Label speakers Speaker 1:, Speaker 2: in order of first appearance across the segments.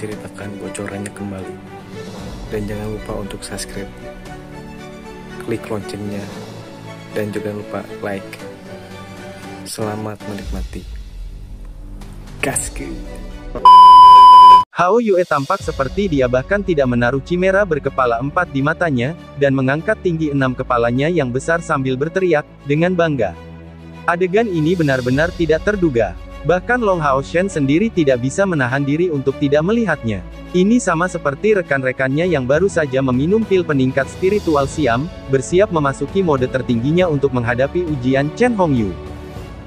Speaker 1: menceritakan bocorannya kembali. Dan jangan lupa untuk subscribe, klik loncengnya, dan juga lupa like. Selamat menikmati. Gas Hao Yue tampak seperti dia bahkan tidak menaruh cimera berkepala empat di matanya, dan mengangkat tinggi enam kepalanya yang besar sambil berteriak, dengan bangga. Adegan ini benar-benar tidak terduga. Bahkan Long Hao Shen sendiri tidak bisa menahan diri untuk tidak melihatnya. Ini sama seperti rekan-rekannya yang baru saja meminum pil peningkat spiritual Siam, bersiap memasuki mode tertingginya untuk menghadapi ujian Chen Hongyu.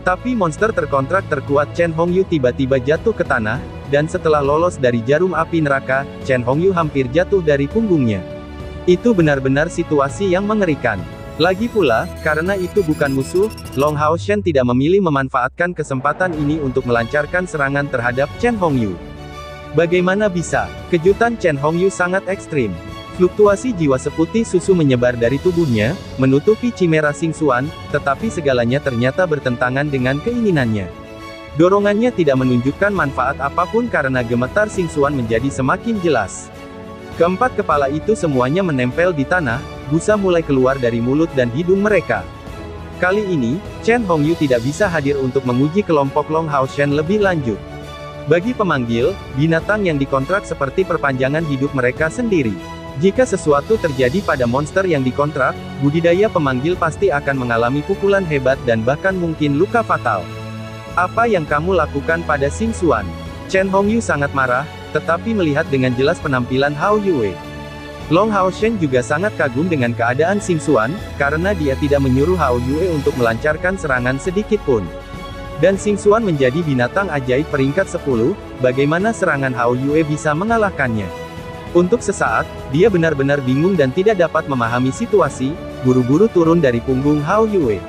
Speaker 1: Tapi monster terkontrak terkuat Chen Hongyu tiba-tiba jatuh ke tanah, dan setelah lolos dari jarum api neraka, Chen Hongyu hampir jatuh dari punggungnya. Itu benar-benar situasi yang mengerikan. Lagi pula, karena itu bukan musuh, Long Hao Shen tidak memilih memanfaatkan kesempatan ini untuk melancarkan serangan terhadap Chen Hongyu. Bagaimana bisa? Kejutan Chen Hongyu sangat ekstrim. Fluktuasi jiwa seputih susu menyebar dari tubuhnya, menutupi cimera Sing Suan, tetapi segalanya ternyata bertentangan dengan keinginannya. Dorongannya tidak menunjukkan manfaat apapun karena gemetar Sing Suan menjadi semakin jelas. Keempat kepala itu semuanya menempel di tanah, busa mulai keluar dari mulut dan hidung mereka. Kali ini, Chen Hongyu tidak bisa hadir untuk menguji kelompok Long Hao Shen lebih lanjut. Bagi pemanggil, binatang yang dikontrak seperti perpanjangan hidup mereka sendiri. Jika sesuatu terjadi pada monster yang dikontrak, budidaya pemanggil pasti akan mengalami pukulan hebat dan bahkan mungkin luka fatal. Apa yang kamu lakukan pada Xing Xuan? Chen Hongyu sangat marah, tetapi melihat dengan jelas penampilan Hao Yue. Long Hao Shen juga sangat kagum dengan keadaan Xing Xuan, karena dia tidak menyuruh Hao Yue untuk melancarkan serangan sedikit pun. Dan Xing Xuan menjadi binatang ajaib peringkat 10, bagaimana serangan Hao Yue bisa mengalahkannya. Untuk sesaat, dia benar-benar bingung dan tidak dapat memahami situasi, buru-buru turun dari punggung Hao Yue.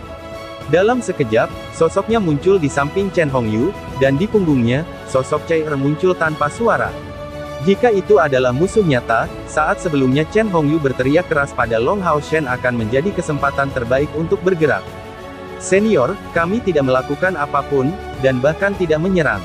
Speaker 1: Dalam sekejap, sosoknya muncul di samping Chen Hongyu, dan di punggungnya, sosok Chai Er muncul tanpa suara. Jika itu adalah musuh nyata, saat sebelumnya Chen Hongyu berteriak keras pada Long Hao Shen akan menjadi kesempatan terbaik untuk bergerak. Senior, kami tidak melakukan apapun, dan bahkan tidak menyerang.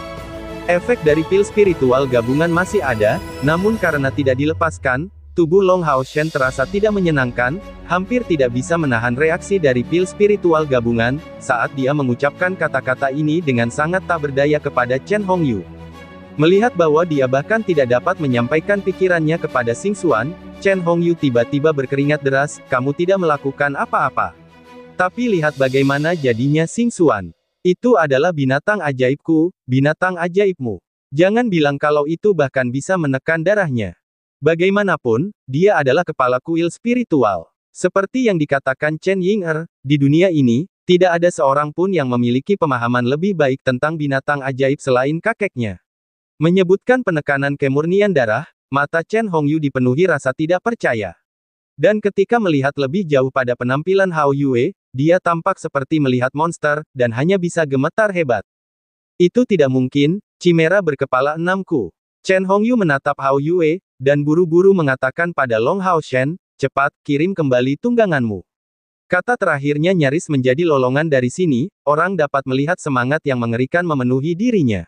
Speaker 1: Efek dari pil spiritual gabungan masih ada, namun karena tidak dilepaskan, tubuh Long Hao Shen terasa tidak menyenangkan, hampir tidak bisa menahan reaksi dari pil spiritual gabungan, saat dia mengucapkan kata-kata ini dengan sangat tak berdaya kepada Chen Hongyu. Melihat bahwa dia bahkan tidak dapat menyampaikan pikirannya kepada Sing Xuan, Chen Hongyu tiba-tiba berkeringat deras, kamu tidak melakukan apa-apa. Tapi lihat bagaimana jadinya Sing Xuan. Itu adalah binatang ajaibku, binatang ajaibmu. Jangan bilang kalau itu bahkan bisa menekan darahnya. Bagaimanapun, dia adalah kepala kuil spiritual. Seperti yang dikatakan Chen Ying'er, di dunia ini, tidak ada seorang pun yang memiliki pemahaman lebih baik tentang binatang ajaib selain kakeknya. Menyebutkan penekanan kemurnian darah, mata Chen Hongyu dipenuhi rasa tidak percaya. Dan ketika melihat lebih jauh pada penampilan Hao Yue, dia tampak seperti melihat monster, dan hanya bisa gemetar hebat. Itu tidak mungkin, Cimera berkepala enamku. Chen Hongyu menatap Hao Yue, dan buru-buru mengatakan pada Long Hao Shen, cepat, kirim kembali tungganganmu. Kata terakhirnya nyaris menjadi lolongan dari sini, orang dapat melihat semangat yang mengerikan memenuhi dirinya.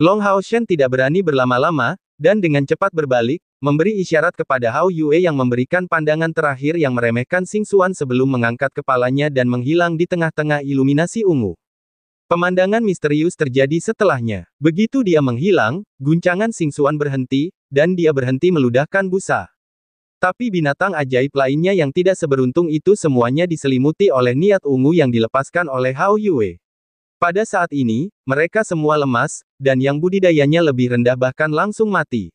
Speaker 1: Long Hao Shen tidak berani berlama-lama, dan dengan cepat berbalik, memberi isyarat kepada Hao Yue yang memberikan pandangan terakhir yang meremehkan Sing Xuan sebelum mengangkat kepalanya dan menghilang di tengah-tengah iluminasi ungu. Pemandangan misterius terjadi setelahnya. Begitu dia menghilang, guncangan Sing Xuan berhenti, dan dia berhenti meludahkan busa. Tapi binatang ajaib lainnya yang tidak seberuntung itu semuanya diselimuti oleh niat ungu yang dilepaskan oleh Hao Yue. Pada saat ini, mereka semua lemas, dan yang budidayanya lebih rendah bahkan langsung mati.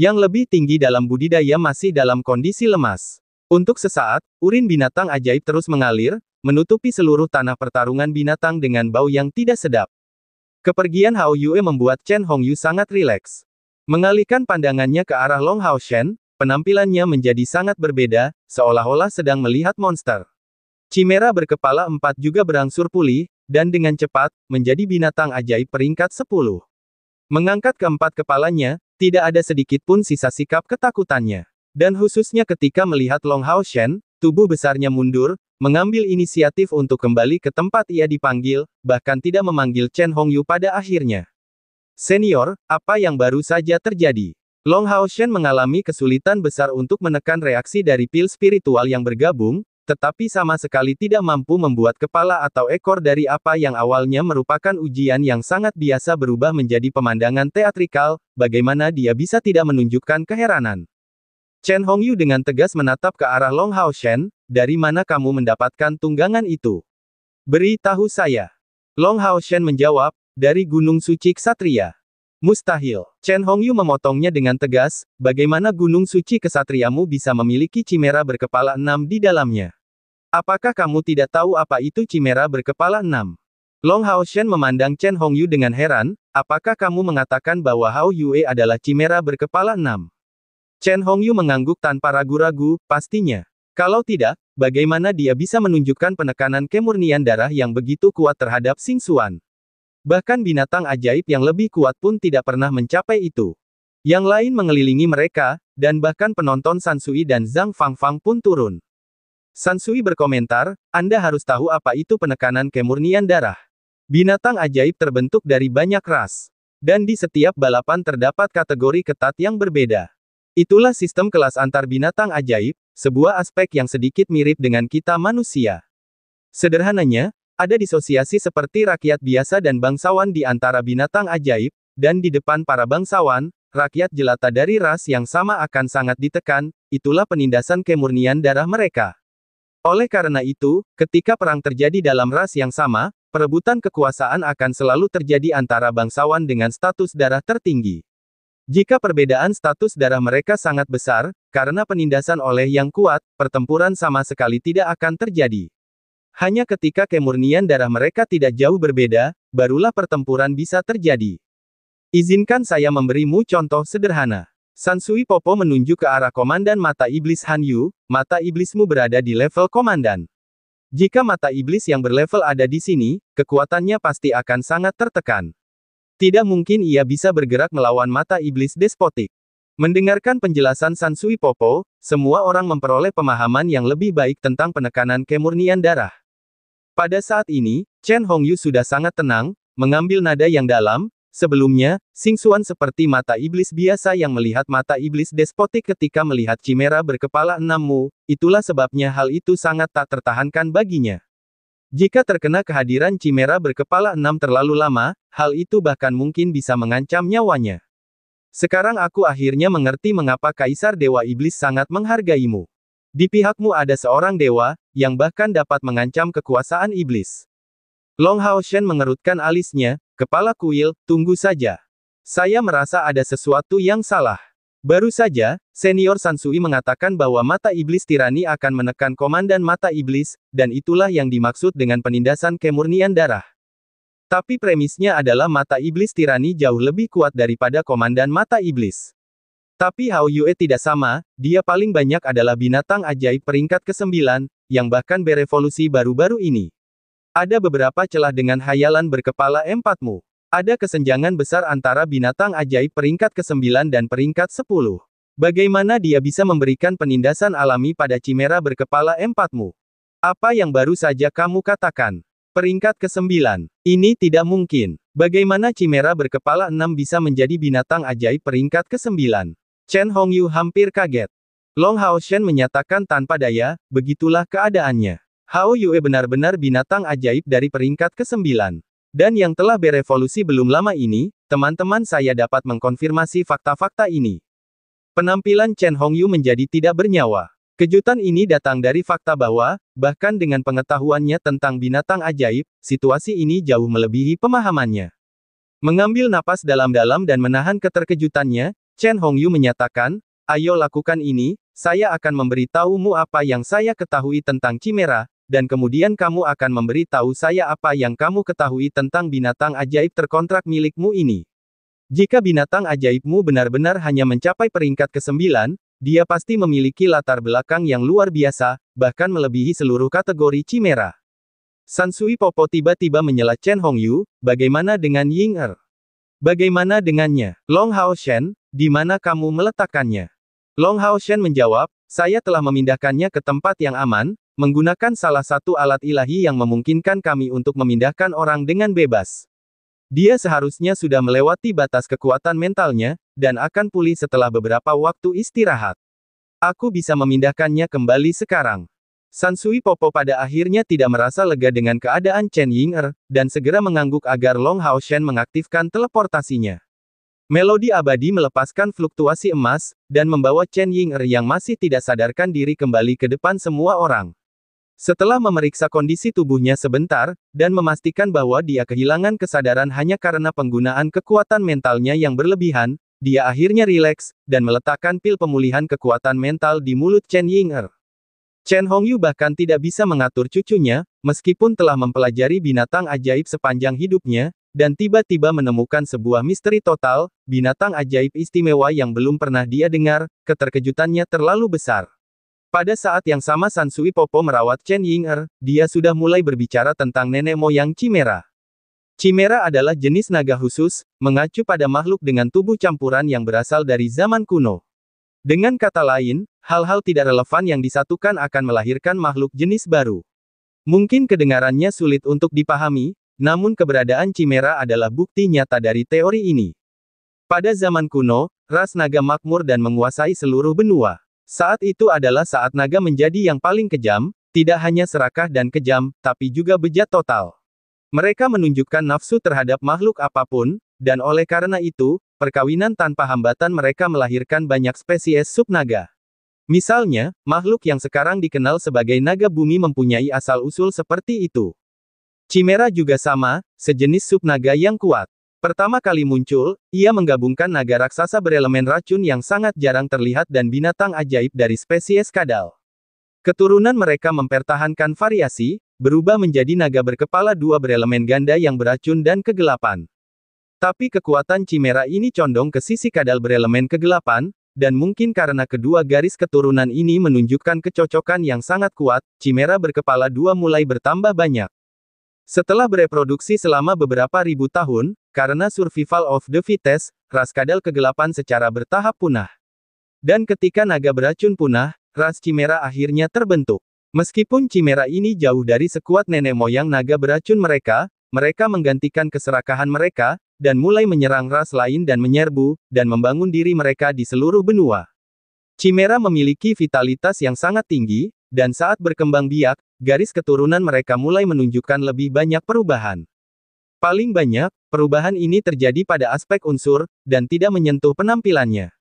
Speaker 1: Yang lebih tinggi dalam budidaya masih dalam kondisi lemas. Untuk sesaat, urin binatang ajaib terus mengalir, menutupi seluruh tanah pertarungan binatang dengan bau yang tidak sedap. Kepergian Hao Yue membuat Chen Hongyu sangat rileks. Mengalihkan pandangannya ke arah Long Hao Shen, penampilannya menjadi sangat berbeda, seolah-olah sedang melihat monster. Chimera berkepala empat juga berangsur pulih, dan dengan cepat, menjadi binatang ajaib peringkat 10. Mengangkat keempat kepalanya, tidak ada sedikit pun sisa sikap ketakutannya. Dan khususnya ketika melihat Long Hao Shen, tubuh besarnya mundur, mengambil inisiatif untuk kembali ke tempat ia dipanggil, bahkan tidak memanggil Chen Hongyu pada akhirnya. Senior, apa yang baru saja terjadi? Long Hao Shen mengalami kesulitan besar untuk menekan reaksi dari pil spiritual yang bergabung, tetapi sama sekali tidak mampu membuat kepala atau ekor dari apa yang awalnya merupakan ujian yang sangat biasa berubah menjadi pemandangan teatrikal, bagaimana dia bisa tidak menunjukkan keheranan. Chen Hongyu dengan tegas menatap ke arah Long Hao Shen, dari mana kamu mendapatkan tunggangan itu? Beritahu saya. Long Hao Shen menjawab, dari Gunung Suci Ksatria. Mustahil. Chen Hongyu memotongnya dengan tegas, bagaimana gunung suci kesatriamu bisa memiliki cimera berkepala enam di dalamnya? Apakah kamu tidak tahu apa itu cimera berkepala enam? Long Hao Shen memandang Chen Hongyu dengan heran, apakah kamu mengatakan bahwa Hao Yue adalah cimera berkepala enam? Chen Hongyu mengangguk tanpa ragu-ragu, pastinya. Kalau tidak, bagaimana dia bisa menunjukkan penekanan kemurnian darah yang begitu kuat terhadap Sing Xuan? Bahkan binatang ajaib yang lebih kuat pun tidak pernah mencapai itu. Yang lain mengelilingi mereka, dan bahkan penonton Sansui dan Zhang Fangfang pun turun. Sansui berkomentar, Anda harus tahu apa itu penekanan kemurnian darah. Binatang ajaib terbentuk dari banyak ras. Dan di setiap balapan terdapat kategori ketat yang berbeda. Itulah sistem kelas antar binatang ajaib, sebuah aspek yang sedikit mirip dengan kita manusia. Sederhananya, ada disosiasi seperti rakyat biasa dan bangsawan di antara binatang ajaib, dan di depan para bangsawan, rakyat jelata dari ras yang sama akan sangat ditekan, itulah penindasan kemurnian darah mereka. Oleh karena itu, ketika perang terjadi dalam ras yang sama, perebutan kekuasaan akan selalu terjadi antara bangsawan dengan status darah tertinggi. Jika perbedaan status darah mereka sangat besar, karena penindasan oleh yang kuat, pertempuran sama sekali tidak akan terjadi. Hanya ketika kemurnian darah mereka tidak jauh berbeda, barulah pertempuran bisa terjadi. Izinkan saya memberimu contoh sederhana. Sansui Popo menunjuk ke arah komandan mata iblis Han Yu, mata iblismu berada di level komandan. Jika mata iblis yang berlevel ada di sini, kekuatannya pasti akan sangat tertekan. Tidak mungkin ia bisa bergerak melawan mata iblis despotik. Mendengarkan penjelasan Sansui Popo, semua orang memperoleh pemahaman yang lebih baik tentang penekanan kemurnian darah. Pada saat ini, Chen Hongyu sudah sangat tenang, mengambil nada yang dalam, sebelumnya, Sing Xuan seperti mata iblis biasa yang melihat mata iblis despotik ketika melihat Chimera berkepala enam mu, itulah sebabnya hal itu sangat tak tertahankan baginya. Jika terkena kehadiran Chimera berkepala enam terlalu lama, hal itu bahkan mungkin bisa mengancam nyawanya. Sekarang aku akhirnya mengerti mengapa Kaisar Dewa Iblis sangat menghargaimu. Di pihakmu ada seorang dewa, yang bahkan dapat mengancam kekuasaan iblis. Long Hao Shen mengerutkan alisnya, kepala kuil, tunggu saja. Saya merasa ada sesuatu yang salah. Baru saja, senior Sansui mengatakan bahwa mata iblis tirani akan menekan komandan mata iblis, dan itulah yang dimaksud dengan penindasan kemurnian darah. Tapi premisnya adalah mata iblis tirani jauh lebih kuat daripada komandan mata iblis. Tapi Hao Yue tidak sama, dia paling banyak adalah binatang ajaib peringkat ke-9, yang bahkan berevolusi baru-baru ini. Ada beberapa celah dengan hayalan berkepala empatmu. Ada kesenjangan besar antara binatang ajaib peringkat ke-9 dan peringkat 10. Bagaimana dia bisa memberikan penindasan alami pada cimera berkepala empatmu? Apa yang baru saja kamu katakan? Peringkat ke-9. Ini tidak mungkin. Bagaimana cimera berkepala 6 bisa menjadi binatang ajaib peringkat ke-9? Chen Hongyu hampir kaget. Long Hao Shen menyatakan tanpa daya, begitulah keadaannya. Hao Yue benar-benar binatang ajaib dari peringkat ke-9. Dan yang telah berevolusi belum lama ini, teman-teman saya dapat mengkonfirmasi fakta-fakta ini. Penampilan Chen Hongyu menjadi tidak bernyawa. Kejutan ini datang dari fakta bahwa, bahkan dengan pengetahuannya tentang binatang ajaib, situasi ini jauh melebihi pemahamannya. Mengambil napas dalam-dalam dan menahan keterkejutannya, Chen Hongyu menyatakan, ayo lakukan ini, saya akan memberitahumu apa yang saya ketahui tentang Cimera, dan kemudian kamu akan memberitahu saya apa yang kamu ketahui tentang binatang ajaib terkontrak milikmu ini. Jika binatang ajaibmu benar-benar hanya mencapai peringkat ke-9, dia pasti memiliki latar belakang yang luar biasa, bahkan melebihi seluruh kategori Cimera. Sansui Popo tiba-tiba menyela Chen Hongyu, bagaimana dengan Ying Er? Bagaimana dengannya? Long Hao Shen, di mana kamu meletakkannya? Long Hao Shen menjawab, saya telah memindahkannya ke tempat yang aman, menggunakan salah satu alat ilahi yang memungkinkan kami untuk memindahkan orang dengan bebas. Dia seharusnya sudah melewati batas kekuatan mentalnya, dan akan pulih setelah beberapa waktu istirahat. Aku bisa memindahkannya kembali sekarang. Sansui Popo pada akhirnya tidak merasa lega dengan keadaan Chen Ying Er dan segera mengangguk agar Long Hao Shen mengaktifkan teleportasinya. Melodi abadi melepaskan fluktuasi emas, dan membawa Chen Ying Er yang masih tidak sadarkan diri kembali ke depan semua orang. Setelah memeriksa kondisi tubuhnya sebentar, dan memastikan bahwa dia kehilangan kesadaran hanya karena penggunaan kekuatan mentalnya yang berlebihan, dia akhirnya rileks, dan meletakkan pil pemulihan kekuatan mental di mulut Chen Ying Er. Chen Hongyu bahkan tidak bisa mengatur cucunya, meskipun telah mempelajari binatang ajaib sepanjang hidupnya, dan tiba-tiba menemukan sebuah misteri total, binatang ajaib istimewa yang belum pernah dia dengar, keterkejutannya terlalu besar. Pada saat yang sama Sansui Popo merawat Chen Ying-er, dia sudah mulai berbicara tentang nenek moyang Chimera. Chimera adalah jenis naga khusus, mengacu pada makhluk dengan tubuh campuran yang berasal dari zaman kuno. Dengan kata lain, hal-hal tidak relevan yang disatukan akan melahirkan makhluk jenis baru. Mungkin kedengarannya sulit untuk dipahami, namun keberadaan Cimera adalah bukti nyata dari teori ini. Pada zaman kuno, ras naga makmur dan menguasai seluruh benua. Saat itu adalah saat naga menjadi yang paling kejam, tidak hanya serakah dan kejam, tapi juga bejat total. Mereka menunjukkan nafsu terhadap makhluk apapun, dan oleh karena itu, perkawinan tanpa hambatan mereka melahirkan banyak spesies subnaga. Misalnya, makhluk yang sekarang dikenal sebagai naga bumi mempunyai asal-usul seperti itu. Cimera juga sama, sejenis sub naga yang kuat. Pertama kali muncul, ia menggabungkan naga raksasa berelemen racun yang sangat jarang terlihat dan binatang ajaib dari spesies kadal. Keturunan mereka mempertahankan variasi, berubah menjadi naga berkepala dua berelemen ganda yang beracun dan kegelapan. Tapi kekuatan Cimera ini condong ke sisi kadal berelemen kegelapan, dan mungkin karena kedua garis keturunan ini menunjukkan kecocokan yang sangat kuat, Cimera berkepala dua mulai bertambah banyak. Setelah bereproduksi selama beberapa ribu tahun, karena survival of the fittest, ras kadal kegelapan secara bertahap punah. Dan ketika naga beracun punah, ras Cimera akhirnya terbentuk. Meskipun Cimera ini jauh dari sekuat nenek moyang naga beracun mereka, mereka menggantikan keserakahan mereka, dan mulai menyerang ras lain dan menyerbu, dan membangun diri mereka di seluruh benua. Cimera memiliki vitalitas yang sangat tinggi, dan saat berkembang biak, garis keturunan mereka mulai menunjukkan lebih banyak perubahan. Paling banyak, perubahan ini terjadi pada aspek unsur, dan tidak menyentuh penampilannya.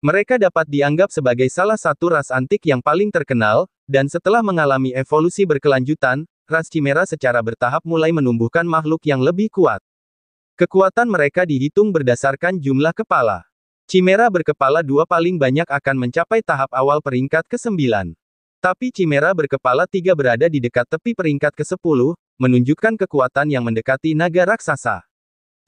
Speaker 1: Mereka dapat dianggap sebagai salah satu ras antik yang paling terkenal, dan setelah mengalami evolusi berkelanjutan, ras Chimera secara bertahap mulai menumbuhkan makhluk yang lebih kuat. Kekuatan mereka dihitung berdasarkan jumlah kepala. Chimera berkepala dua paling banyak akan mencapai tahap awal peringkat ke-9. Tapi Chimera berkepala tiga berada di dekat tepi peringkat ke-10, menunjukkan kekuatan yang mendekati naga raksasa.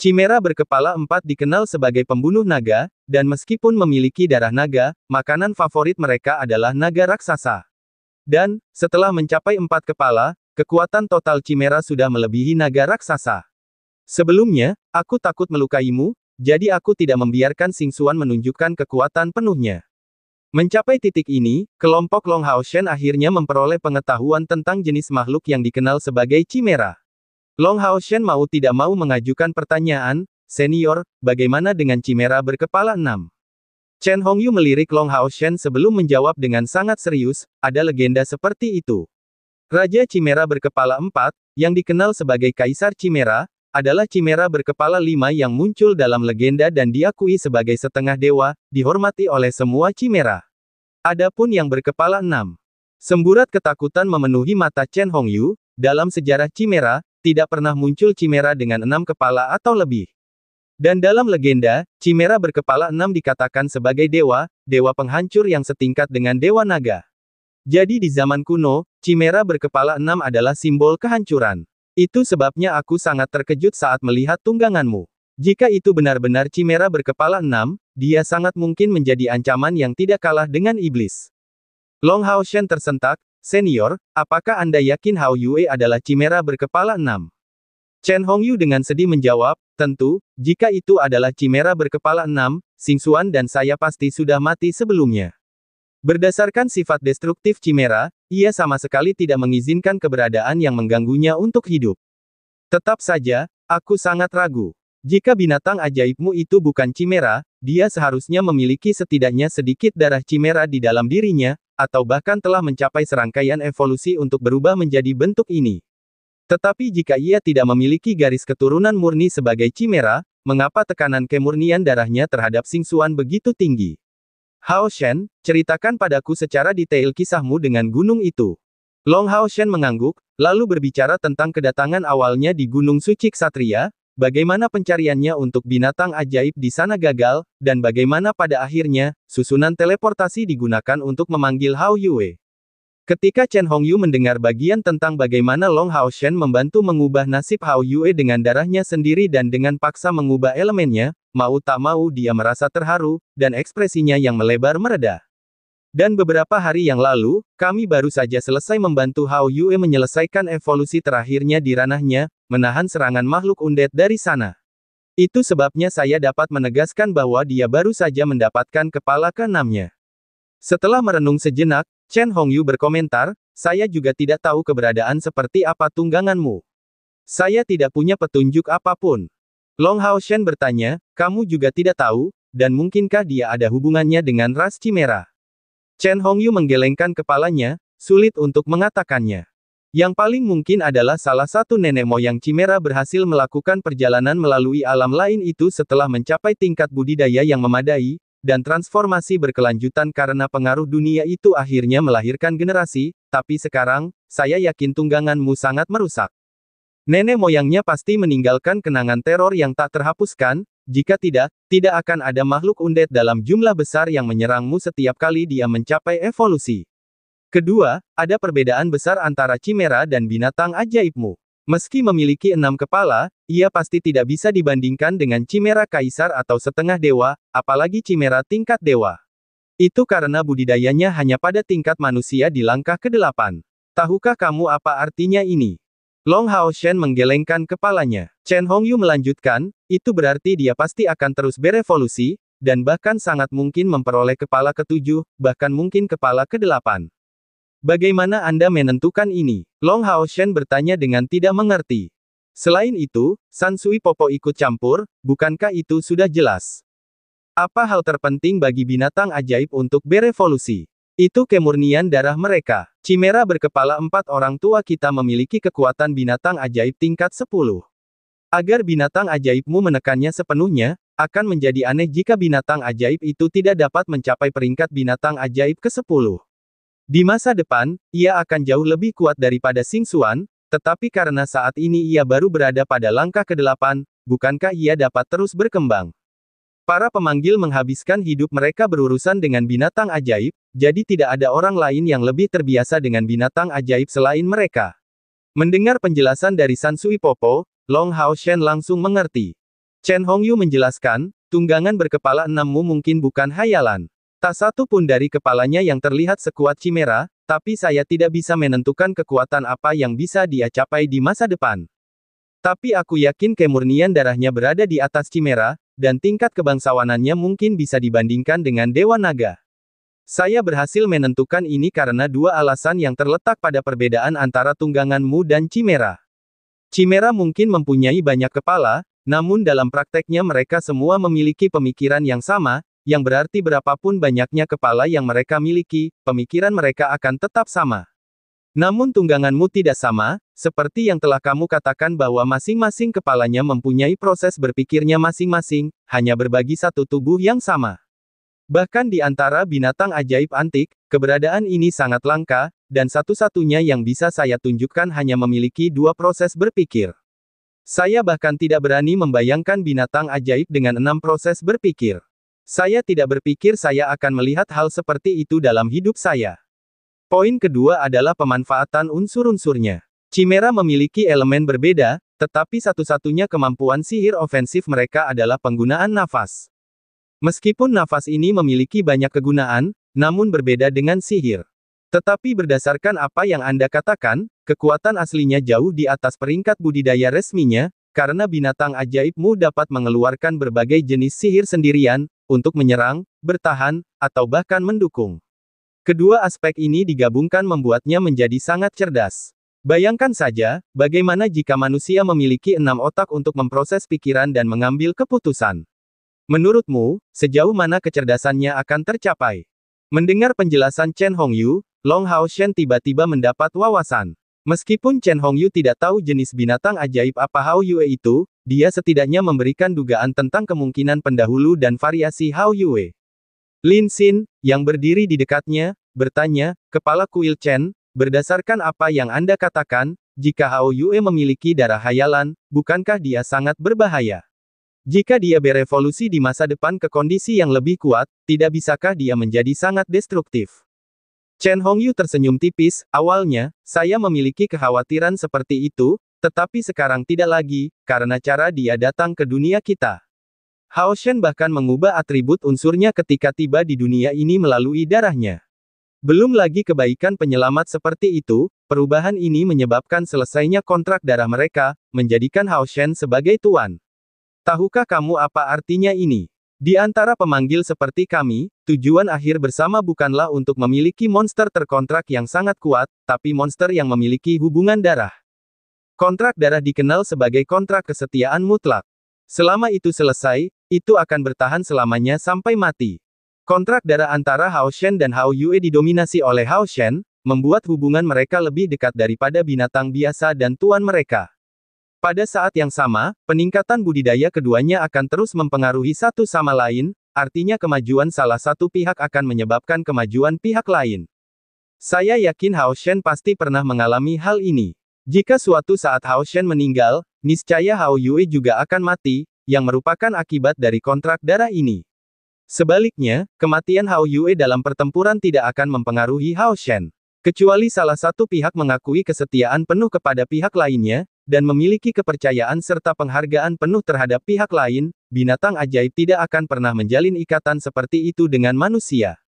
Speaker 1: Chimera berkepala empat dikenal sebagai pembunuh naga, dan meskipun memiliki darah naga, makanan favorit mereka adalah naga raksasa. Dan, setelah mencapai empat kepala, kekuatan total Chimera sudah melebihi naga raksasa. Sebelumnya, aku takut melukaimu, jadi aku tidak membiarkan Sing Suan menunjukkan kekuatan penuhnya. Mencapai titik ini, kelompok Long Hao Shen akhirnya memperoleh pengetahuan tentang jenis makhluk yang dikenal sebagai chimera. Shen mau tidak mau mengajukan pertanyaan, senior, bagaimana dengan chimera berkepala enam? Chen Hongyu melirik Long Hao Shen sebelum menjawab dengan sangat serius, ada legenda seperti itu. Raja Chimera berkepala empat, yang dikenal sebagai Kaisar Chimera, adalah cimera berkepala lima yang muncul dalam legenda dan diakui sebagai setengah dewa, dihormati oleh semua cimera. Adapun yang berkepala enam. Semburat ketakutan memenuhi mata Chen Hongyu, dalam sejarah cimera, tidak pernah muncul cimera dengan enam kepala atau lebih. Dan dalam legenda, Cimera berkepala enam dikatakan sebagai dewa, dewa penghancur yang setingkat dengan dewa naga. Jadi di zaman kuno, Cimera berkepala enam adalah simbol kehancuran. Itu sebabnya aku sangat terkejut saat melihat tungganganmu. Jika itu benar-benar Cimera berkepala enam, dia sangat mungkin menjadi ancaman yang tidak kalah dengan iblis. Long Hao Shen tersentak, Senior, apakah Anda yakin Hao Yue adalah Cimera berkepala enam? Chen Hongyu dengan sedih menjawab, tentu, jika itu adalah Cimera berkepala enam, Xuan dan saya pasti sudah mati sebelumnya. Berdasarkan sifat destruktif Cimera, ia sama sekali tidak mengizinkan keberadaan yang mengganggunya untuk hidup. Tetap saja, aku sangat ragu. Jika binatang ajaibmu itu bukan cimera, dia seharusnya memiliki setidaknya sedikit darah cimera di dalam dirinya, atau bahkan telah mencapai serangkaian evolusi untuk berubah menjadi bentuk ini. Tetapi jika ia tidak memiliki garis keturunan murni sebagai cimera, mengapa tekanan kemurnian darahnya terhadap singsuan begitu tinggi? Hao Shen, ceritakan padaku secara detail kisahmu dengan gunung itu. Long Hao Shen mengangguk, lalu berbicara tentang kedatangan awalnya di Gunung Suci Ksatria, bagaimana pencariannya untuk binatang ajaib di sana gagal, dan bagaimana pada akhirnya, susunan teleportasi digunakan untuk memanggil Hao Yue. Ketika Chen Hongyu mendengar bagian tentang bagaimana Long Hao Shen membantu mengubah nasib Hao Yue dengan darahnya sendiri dan dengan paksa mengubah elemennya, mau tak mau dia merasa terharu, dan ekspresinya yang melebar mereda. Dan beberapa hari yang lalu, kami baru saja selesai membantu Hao Yue menyelesaikan evolusi terakhirnya di ranahnya, menahan serangan makhluk undet dari sana. Itu sebabnya saya dapat menegaskan bahwa dia baru saja mendapatkan kepala keenamnya. Setelah merenung sejenak, Chen Hongyu berkomentar, saya juga tidak tahu keberadaan seperti apa tungganganmu. Saya tidak punya petunjuk apapun. Long Hao Shen bertanya, kamu juga tidak tahu, dan mungkinkah dia ada hubungannya dengan ras Cimera? Chen Hongyu menggelengkan kepalanya, sulit untuk mengatakannya. Yang paling mungkin adalah salah satu nenek moyang Cimera berhasil melakukan perjalanan melalui alam lain itu setelah mencapai tingkat budidaya yang memadai, dan transformasi berkelanjutan karena pengaruh dunia itu akhirnya melahirkan generasi, tapi sekarang, saya yakin tungganganmu sangat merusak. Nenek moyangnya pasti meninggalkan kenangan teror yang tak terhapuskan, jika tidak, tidak akan ada makhluk undet dalam jumlah besar yang menyerangmu setiap kali dia mencapai evolusi. Kedua, ada perbedaan besar antara cimera dan binatang ajaibmu. Meski memiliki enam kepala, ia pasti tidak bisa dibandingkan dengan Cimera Kaisar atau setengah dewa, apalagi Cimera tingkat dewa. Itu karena budidayanya hanya pada tingkat manusia di langkah ke-8. Tahukah kamu apa artinya ini? Long Hao Shen menggelengkan kepalanya. Chen Hongyu melanjutkan, itu berarti dia pasti akan terus berevolusi, dan bahkan sangat mungkin memperoleh kepala ketujuh, bahkan mungkin kepala kedelapan. Bagaimana Anda menentukan ini? Long Hao Shen bertanya dengan tidak mengerti. Selain itu, Sansui Popo ikut campur, bukankah itu sudah jelas? Apa hal terpenting bagi binatang ajaib untuk berevolusi? Itu kemurnian darah mereka. Cimera berkepala empat orang tua kita memiliki kekuatan binatang ajaib tingkat 10. Agar binatang ajaibmu menekannya sepenuhnya, akan menjadi aneh jika binatang ajaib itu tidak dapat mencapai peringkat binatang ajaib ke-10. Di masa depan, ia akan jauh lebih kuat daripada Sing Xuan, tetapi karena saat ini ia baru berada pada langkah ke-8, bukankah ia dapat terus berkembang? Para pemanggil menghabiskan hidup mereka berurusan dengan binatang ajaib, jadi tidak ada orang lain yang lebih terbiasa dengan binatang ajaib selain mereka. Mendengar penjelasan dari Sansui Popo, Long Hao Shen langsung mengerti. Chen Hongyu menjelaskan, tunggangan berkepala enammu mungkin bukan hayalan. Tak satu pun dari kepalanya yang terlihat sekuat Chimera, tapi saya tidak bisa menentukan kekuatan apa yang bisa dia capai di masa depan. Tapi aku yakin kemurnian darahnya berada di atas Chimera, dan tingkat kebangsawanannya mungkin bisa dibandingkan dengan Dewa Naga. Saya berhasil menentukan ini karena dua alasan yang terletak pada perbedaan antara tungganganmu dan Chimera. Chimera mungkin mempunyai banyak kepala, namun dalam prakteknya mereka semua memiliki pemikiran yang sama, yang berarti berapapun banyaknya kepala yang mereka miliki, pemikiran mereka akan tetap sama. Namun tungganganmu tidak sama, seperti yang telah kamu katakan bahwa masing-masing kepalanya mempunyai proses berpikirnya masing-masing, hanya berbagi satu tubuh yang sama. Bahkan di antara binatang ajaib antik, keberadaan ini sangat langka, dan satu-satunya yang bisa saya tunjukkan hanya memiliki dua proses berpikir. Saya bahkan tidak berani membayangkan binatang ajaib dengan enam proses berpikir. Saya tidak berpikir saya akan melihat hal seperti itu dalam hidup saya. Poin kedua adalah pemanfaatan unsur-unsurnya. Chimera memiliki elemen berbeda, tetapi satu-satunya kemampuan sihir ofensif mereka adalah penggunaan nafas. Meskipun nafas ini memiliki banyak kegunaan, namun berbeda dengan sihir. Tetapi berdasarkan apa yang Anda katakan, kekuatan aslinya jauh di atas peringkat budidaya resminya, karena binatang ajaibmu dapat mengeluarkan berbagai jenis sihir sendirian, untuk menyerang, bertahan, atau bahkan mendukung. Kedua aspek ini digabungkan membuatnya menjadi sangat cerdas. Bayangkan saja, bagaimana jika manusia memiliki enam otak untuk memproses pikiran dan mengambil keputusan. Menurutmu, sejauh mana kecerdasannya akan tercapai? Mendengar penjelasan Chen Hongyu, Long Hao Shen tiba-tiba mendapat wawasan. Meskipun Chen Hongyu tidak tahu jenis binatang ajaib apa Hao Yue itu, dia setidaknya memberikan dugaan tentang kemungkinan pendahulu dan variasi Hao Yue. Lin Xin, yang berdiri di dekatnya, bertanya, Kepala Kuil Chen, berdasarkan apa yang Anda katakan, jika Hao Yue memiliki darah hayalan, bukankah dia sangat berbahaya? Jika dia berevolusi di masa depan ke kondisi yang lebih kuat, tidak bisakah dia menjadi sangat destruktif? Chen Hongyu tersenyum tipis, awalnya, saya memiliki kekhawatiran seperti itu, tetapi sekarang tidak lagi, karena cara dia datang ke dunia kita. Hao Shen bahkan mengubah atribut unsurnya ketika tiba di dunia ini melalui darahnya. Belum lagi kebaikan penyelamat seperti itu, perubahan ini menyebabkan selesainya kontrak darah mereka, menjadikan Hao Shen sebagai tuan. Tahukah kamu apa artinya ini? Di antara pemanggil seperti kami, tujuan akhir bersama bukanlah untuk memiliki monster terkontrak yang sangat kuat, tapi monster yang memiliki hubungan darah. Kontrak darah dikenal sebagai kontrak kesetiaan mutlak. Selama itu selesai, itu akan bertahan selamanya sampai mati. Kontrak darah antara Hao Shen dan Hao Yue didominasi oleh Hao Shen, membuat hubungan mereka lebih dekat daripada binatang biasa dan tuan mereka. Pada saat yang sama, peningkatan budidaya keduanya akan terus mempengaruhi satu sama lain, artinya kemajuan salah satu pihak akan menyebabkan kemajuan pihak lain. Saya yakin Hao Shen pasti pernah mengalami hal ini. Jika suatu saat Hao Shen meninggal, niscaya Hao Yue juga akan mati, yang merupakan akibat dari kontrak darah ini. Sebaliknya, kematian Hao Yue dalam pertempuran tidak akan mempengaruhi Hao Shen. Kecuali salah satu pihak mengakui kesetiaan penuh kepada pihak lainnya, dan memiliki kepercayaan serta penghargaan penuh terhadap pihak lain, binatang ajaib tidak akan pernah menjalin ikatan seperti itu dengan manusia.